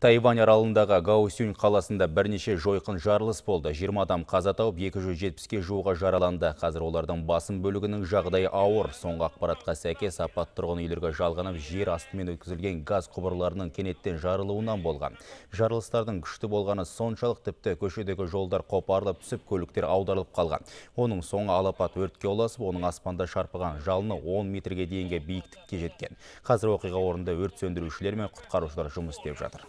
Тайвань аралындағы Гаусюнь қаласында бірнеше жойқын жарылыс болды. 20 адам қаза тауып 270-ке жуға жараланды. Қазір олардың басым бөлігінің жағдайы ауыр. Соңғы ақпаратқа сәйкес апат тұрғын үйлерге жалғанып, жер астымен өткізілген газ құбырларының кенеттен жарылуынан болған. Жарылыстардың күшті болғаны соншалық тіпті көшедегі жолдар қопарылып түсіп, көліктер аударылып қалған. Оның соңы алапат өртке ұласып, оның аспанда шарпыған жалыны 10 метрге дейінге биіктікке жеткен. Қазір оқиға орнында өрт сөндірушілер мен құтқарушылар жұмыс істеп жатыр.